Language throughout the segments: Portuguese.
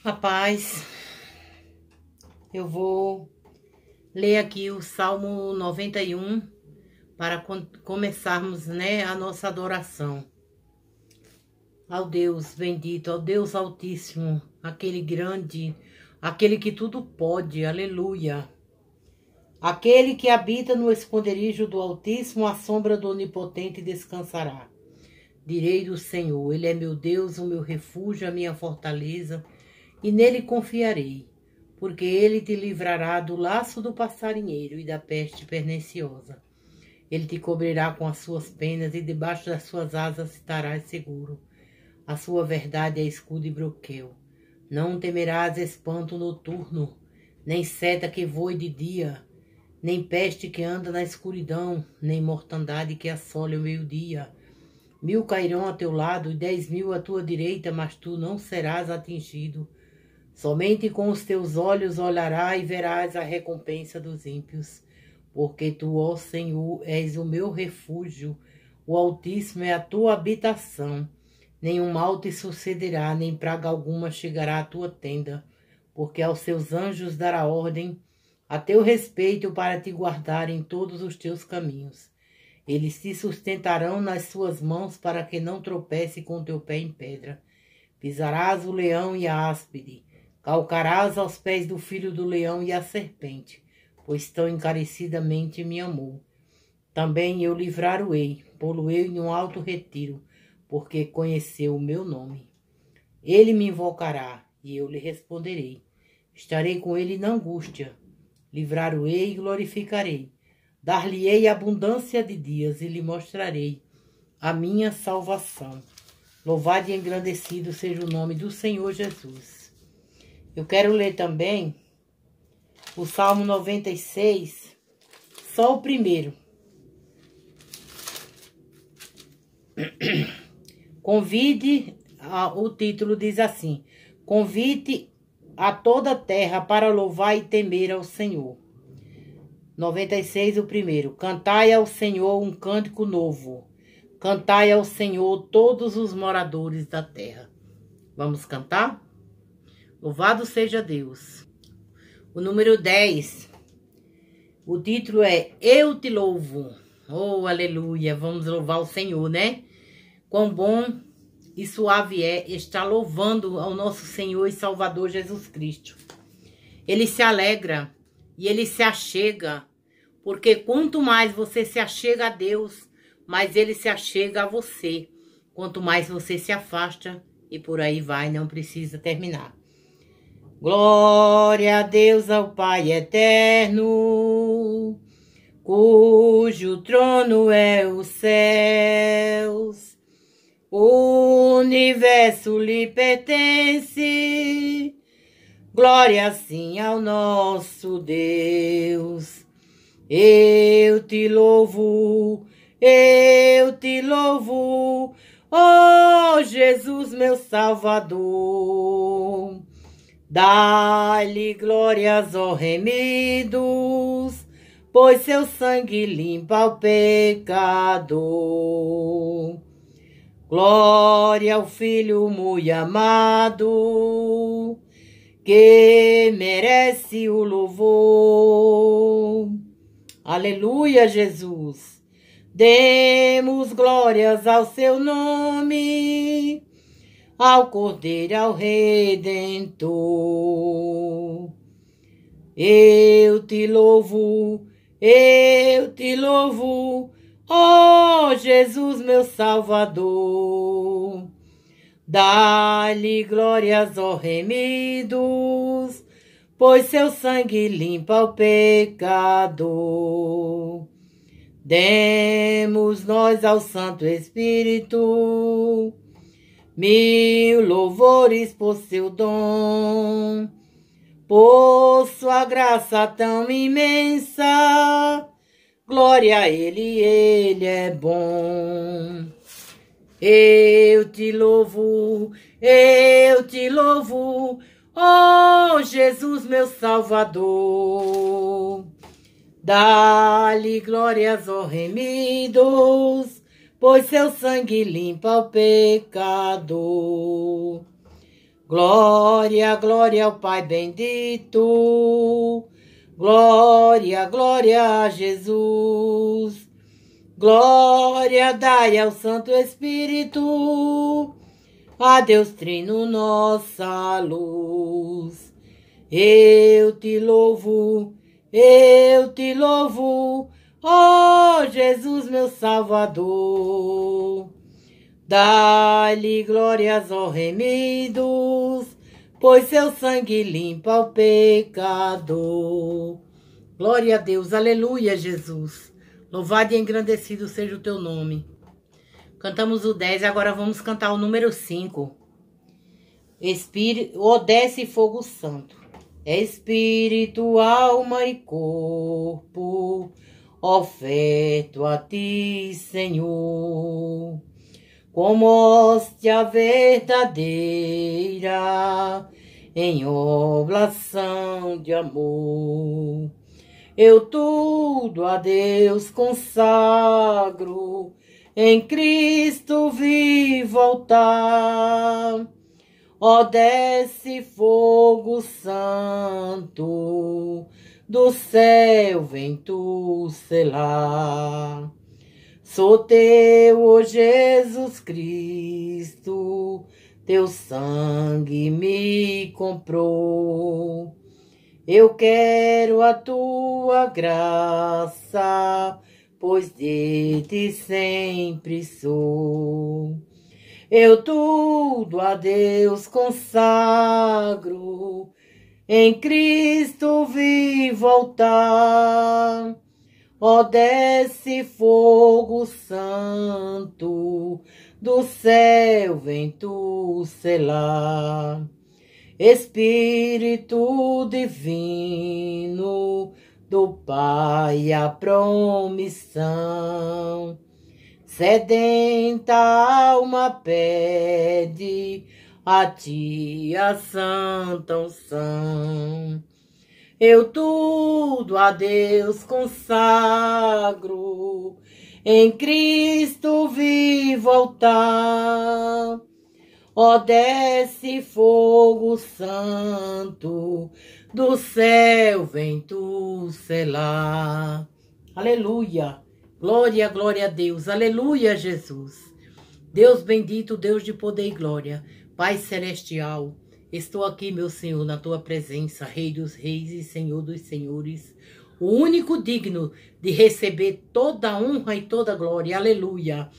Rapaz, eu vou ler aqui o Salmo 91 para começarmos, né, a nossa adoração. Ao Deus bendito, ao Deus altíssimo, aquele grande, aquele que tudo pode. Aleluia. Aquele que habita no esconderijo do Altíssimo, à sombra do Onipotente descansará. Direi do Senhor, Ele é meu Deus, o meu refúgio, a minha fortaleza, e nele confiarei, porque ele te livrará do laço do passarinheiro e da peste perniciosa. Ele te cobrirá com as suas penas e debaixo das suas asas estarás seguro. A sua verdade é escudo e broquel. Não temerás espanto noturno, nem seta que voe de dia, nem peste que anda na escuridão, nem mortandade que assole o meio-dia. Mil cairão a teu lado e dez mil à tua direita, mas tu não serás atingido. Somente com os teus olhos olharás e verás a recompensa dos ímpios, porque tu, ó Senhor, és o meu refúgio, o Altíssimo é a tua habitação. Nenhum mal te sucederá, nem praga alguma chegará à tua tenda, porque aos seus anjos dará ordem a teu respeito para te guardar em todos os teus caminhos. Eles te sustentarão nas suas mãos para que não tropece com teu pé em pedra. Pisarás o leão e a áspide Calcarás aos pés do filho do leão e a serpente, pois tão encarecidamente me amou. Também eu livrar-o-ei, poluei em um alto retiro, porque conheceu o meu nome. Ele me invocará, e eu lhe responderei. Estarei com ele na angústia, livrar-o-ei e glorificarei. Dar-lhe-ei abundância de dias e lhe mostrarei a minha salvação. Louvado e engrandecido seja o nome do Senhor Jesus. Eu quero ler também o Salmo 96, só o primeiro. Convide, o título diz assim: Convide a toda a terra para louvar e temer ao Senhor. 96, o primeiro. Cantai ao Senhor um cântico novo. Cantai ao Senhor todos os moradores da terra. Vamos cantar? Louvado seja Deus. O número 10. O título é Eu te louvo. Oh, aleluia. Vamos louvar o Senhor, né? Quão bom e suave é estar louvando ao nosso Senhor e Salvador Jesus Cristo. Ele se alegra e ele se achega, porque quanto mais você se achega a Deus, mais ele se achega a você. Quanto mais você se afasta, e por aí vai, não precisa terminar. Glória a Deus ao Pai eterno, cujo trono é os céus. O universo lhe pertence. Glória sim ao nosso Deus. Eu te louvo, eu te louvo, ó oh, Jesus, meu Salvador. Dai-lhe glórias, ó remidos, pois seu sangue limpa o pecado. Glória ao Filho muito amado, que merece o louvor. Aleluia, Jesus. Demos glórias ao seu nome ao Cordeiro, ao Redentor. Eu te louvo, eu te louvo, ó Jesus, meu Salvador. Dá-lhe glórias, ó remidos, pois seu sangue limpa o pecador. Demos nós ao Santo Espírito mil louvores por seu dom, por sua graça tão imensa. Glória a Ele, Ele é bom. Eu te louvo, eu te louvo, oh Jesus, meu Salvador. Dá-lhe glórias, ó oh, remidos pois seu sangue limpa o pecador. Glória, glória ao Pai bendito. Glória, glória a Jesus. Glória dai ao Santo Espírito. A Deus Trino nossa luz. Eu te louvo, eu te louvo, Ó oh, Jesus, meu Salvador, dá-lhe glórias, ó remidos, pois seu sangue limpa o pecador. Glória a Deus, aleluia, Jesus. Louvado e engrandecido seja o teu nome. Cantamos o 10 e agora vamos cantar o número 5. Espírito, oh, desce fogo santo. É espírito, alma e corpo oferto a ti, Senhor, como hóstia verdadeira, em oblação de amor. Eu tudo a Deus consagro, em Cristo vivo altar. Ó, desce fogo santo, do céu vem tu selar. Sou teu, oh Jesus Cristo, teu sangue me comprou. Eu quero a tua graça, pois de ti sempre sou. Eu tudo a Deus consagro em Cristo vi voltar. Ó, desce fogo santo, do céu vem tu selar. Espírito divino, do Pai a promissão. Sedenta alma pede, a ti a santa unção. Eu tudo a Deus consagro, em Cristo vi voltar, Ó, desce fogo santo, do céu vem tu selar. Aleluia, glória, glória a Deus, aleluia, Jesus. Deus bendito, Deus de poder e glória. Pai Celestial, estou aqui, meu Senhor, na tua presença, Rei dos Reis e Senhor dos Senhores, o único digno de receber toda a honra e toda a glória. Aleluia.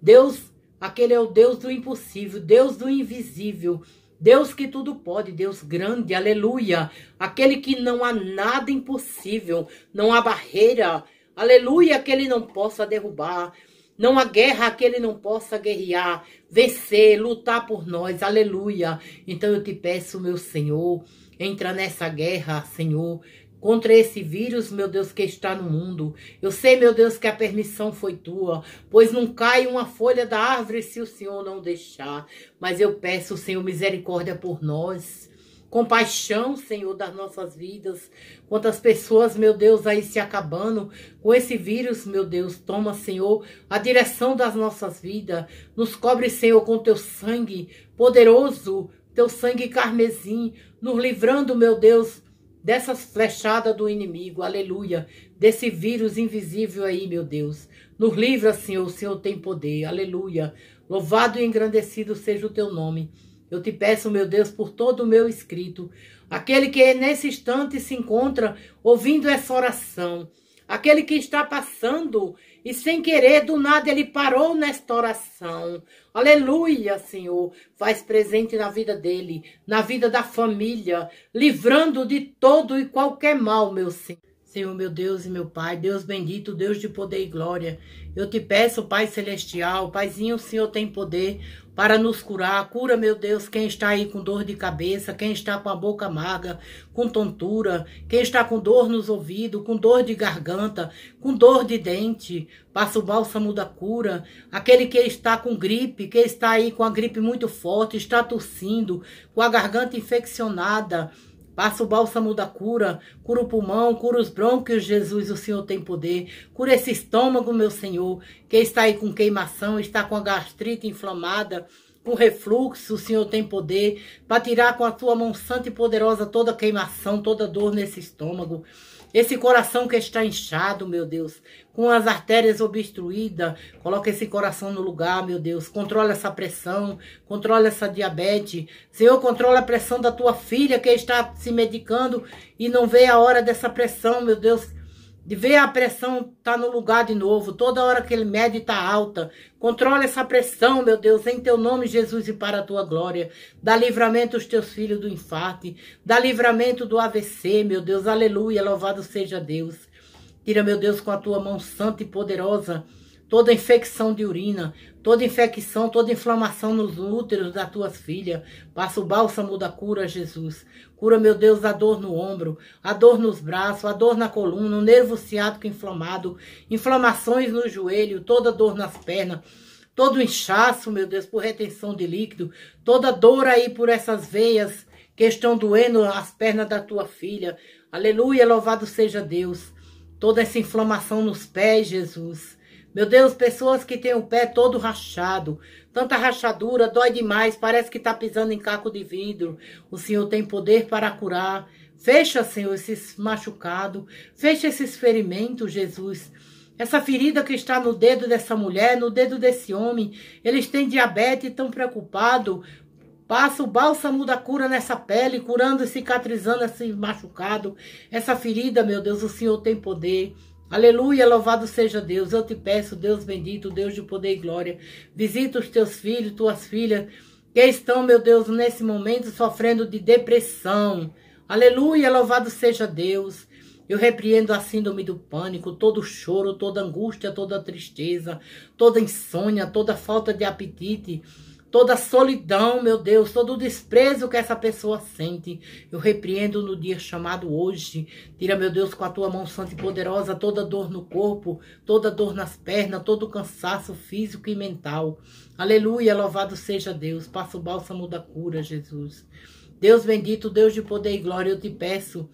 Deus, aquele é o Deus do impossível, Deus do invisível. Deus que tudo pode, Deus grande, aleluia. Aquele que não há nada impossível, não há barreira, aleluia, que ele não possa derrubar. Não há guerra que ele não possa guerrear, vencer, lutar por nós. Aleluia. Então eu te peço, meu Senhor, entra nessa guerra, Senhor, contra esse vírus, meu Deus, que está no mundo. Eu sei, meu Deus, que a permissão foi tua, pois não cai uma folha da árvore se o Senhor não deixar. Mas eu peço, Senhor, misericórdia por nós compaixão, Senhor, das nossas vidas. Quantas pessoas, meu Deus, aí se acabando com esse vírus, meu Deus. Toma, Senhor, a direção das nossas vidas. Nos cobre, Senhor, com teu sangue poderoso, teu sangue carmesim, nos livrando, meu Deus, dessas flechadas do inimigo. Aleluia. Desse vírus invisível aí, meu Deus. Nos livra, Senhor. O Senhor tem poder. Aleluia. Louvado e engrandecido seja o teu nome. Eu te peço, meu Deus, por todo o meu escrito, aquele que nesse instante se encontra ouvindo essa oração, aquele que está passando e sem querer, do nada, ele parou nesta oração. Aleluia, Senhor, faz presente na vida dele, na vida da família, livrando de todo e qualquer mal, meu Senhor. Senhor, meu Deus e meu Pai, Deus bendito, Deus de poder e glória, eu te peço, Pai Celestial, Paizinho, o Senhor tem poder para nos curar. Cura, meu Deus, quem está aí com dor de cabeça, quem está com a boca amarga, com tontura, quem está com dor nos ouvidos, com dor de garganta, com dor de dente. Passa o bálsamo da cura. Aquele que está com gripe, que está aí com a gripe muito forte, está tossindo, com a garganta infeccionada Passa o bálsamo da cura, cura o pulmão, cura os brônquios, Jesus, o Senhor tem poder. Cura esse estômago, meu Senhor, que está aí com queimação, está com a gastrite inflamada, com refluxo, o Senhor tem poder para tirar com a tua mão santa e poderosa toda queimação, toda dor nesse estômago. Esse coração que está inchado, meu Deus, com as artérias obstruídas, coloca esse coração no lugar, meu Deus. Controla essa pressão, controla essa diabetes. Senhor, controla a pressão da tua filha que está se medicando e não vê a hora dessa pressão, meu Deus de ver a pressão tá no lugar de novo, toda hora que ele mede tá alta. Controla essa pressão, meu Deus, em teu nome, Jesus, e para a tua glória. Dá livramento aos teus filhos do infarte, dá livramento do AVC, meu Deus, aleluia, louvado seja Deus. Tira, meu Deus, com a tua mão santa e poderosa toda infecção de urina, toda infecção, toda inflamação nos úteros das tuas filhas. Passa o bálsamo da cura, Jesus. Cura, meu Deus, a dor no ombro, a dor nos braços, a dor na coluna, o nervo ciático inflamado, inflamações no joelho, toda dor nas pernas todo inchaço, meu Deus, por retenção de líquido, toda dor aí por essas veias que estão doendo as pernas da tua filha. Aleluia, louvado seja Deus. Toda essa inflamação nos pés, Jesus. Meu Deus, pessoas que têm o pé todo rachado, tanta rachadura, dói demais, parece que está pisando em caco de vidro. O Senhor tem poder para curar. Fecha, Senhor, esses machucados, fecha esses ferimentos, Jesus. Essa ferida que está no dedo dessa mulher, no dedo desse homem, eles têm diabetes, estão preocupados. Passa o bálsamo da cura nessa pele, curando e cicatrizando esse machucado, essa ferida, meu Deus, o Senhor tem poder. Aleluia, louvado seja Deus. Eu te peço, Deus bendito, Deus de poder e glória, visita os teus filhos, tuas filhas, que estão, meu Deus, nesse momento sofrendo de depressão. Aleluia, louvado seja Deus. Eu repreendo a síndrome do pânico, todo choro, toda angústia, toda tristeza, toda insônia, toda falta de apetite toda a solidão, meu Deus, todo o desprezo que essa pessoa sente. Eu repreendo no dia chamado hoje. Tira, meu Deus, com a tua mão santa e poderosa, toda dor no corpo, toda dor nas pernas, todo cansaço físico e mental. Aleluia, louvado seja Deus. Passa o bálsamo da cura, Jesus. Deus bendito, Deus de poder e glória, eu te peço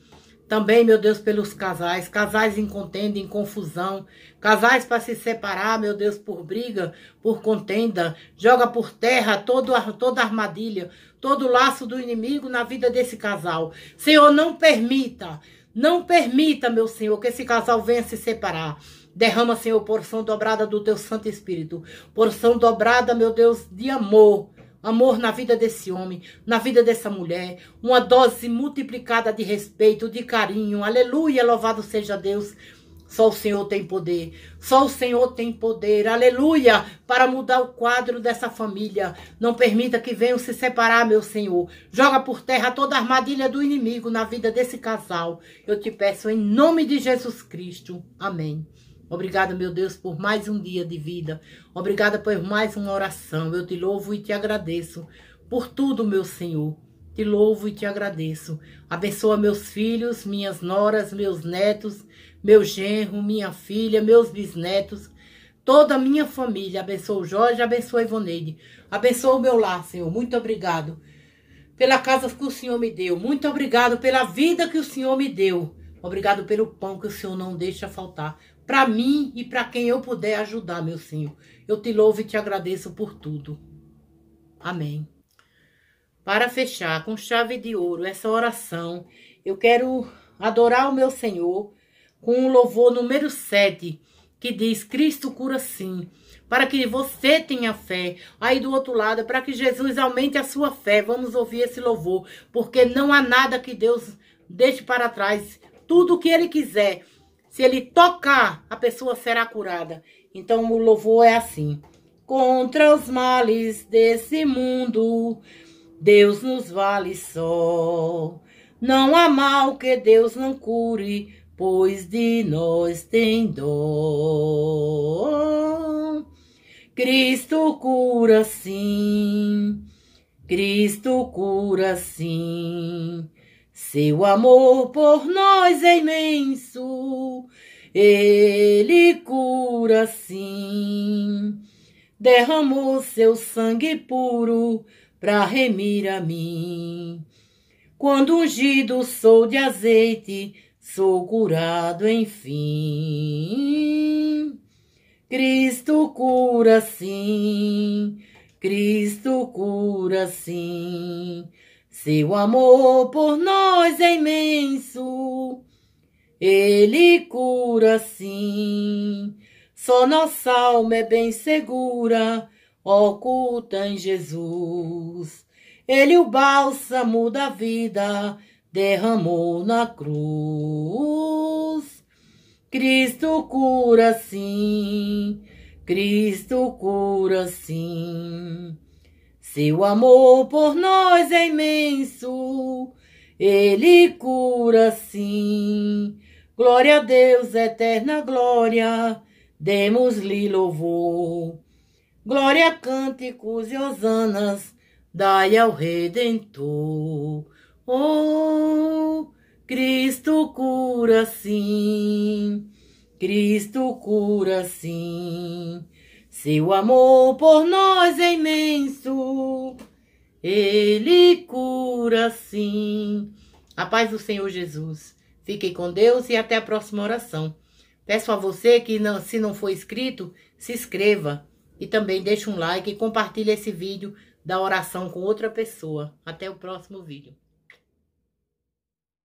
também, meu Deus, pelos casais, casais em contenda, em confusão, casais para se separar, meu Deus, por briga, por contenda. Joga por terra todo, toda armadilha, todo laço do inimigo na vida desse casal. Senhor, não permita, não permita, meu Senhor, que esse casal venha se separar. Derrama, Senhor, porção dobrada do teu Santo Espírito, porção dobrada, meu Deus, de amor amor na vida desse homem, na vida dessa mulher, uma dose multiplicada de respeito, de carinho. Aleluia, louvado seja Deus. Só o Senhor tem poder. Só o Senhor tem poder. Aleluia! Para mudar o quadro dessa família. Não permita que venham se separar, meu Senhor. Joga por terra toda a armadilha do inimigo na vida desse casal. Eu te peço em nome de Jesus Cristo. Amém. Obrigada, meu Deus, por mais um dia de vida. Obrigada por mais uma oração. Eu te louvo e te agradeço por tudo, meu Senhor. Te louvo e te agradeço. Abençoa meus filhos, minhas noras, meus netos, meu genro, minha filha, meus bisnetos, toda a minha família. Abençoa o Jorge, abençoa a Ivoneide. Abençoa o meu lar, Senhor. Muito obrigado pela casa que o Senhor me deu. Muito obrigado pela vida que o Senhor me deu. Obrigado pelo pão que o Senhor não deixa faltar para mim e para quem eu puder ajudar, meu Senhor. Eu te louvo e te agradeço por tudo. Amém. Para fechar com chave de ouro essa oração, eu quero adorar o meu Senhor com o louvor número 7, que diz: Cristo cura sim, para que você tenha fé. Aí do outro lado, para que Jesus aumente a sua fé. Vamos ouvir esse louvor, porque não há nada que Deus deixe para trás. Tudo o que ele quiser se ele tocar, a pessoa será curada. Então o louvor é assim: Contra os males desse mundo, Deus nos vale só. Não há mal que Deus não cure, pois de nós tem dó. Cristo cura sim, Cristo cura sim. Seu amor por nós é imenso, ele cura sim. Derramou seu sangue puro para remir a mim. Quando ungido sou de azeite, sou curado enfim. Cristo cura sim, Cristo cura sim. Seu amor por nós é imenso, ele cura sim. Só nossa alma é bem segura, oculta em Jesus. Ele o bálsamo da vida derramou na cruz. Cristo cura sim, Cristo cura sim. Seu amor por nós é imenso, ele cura sim. Glória a Deus, eterna glória, demos-lhe louvor. Glória, cânticos e hosanas, dai ao Redentor. Oh, Cristo cura sim, Cristo cura sim. Seu amor por nós é imenso, ele cura sim. A paz do Senhor Jesus. Fiquem com Deus e até a próxima oração. Peço a você que, não, se não for inscrito, se inscreva e também deixe um like e compartilhe esse vídeo da oração com outra pessoa. Até o próximo vídeo.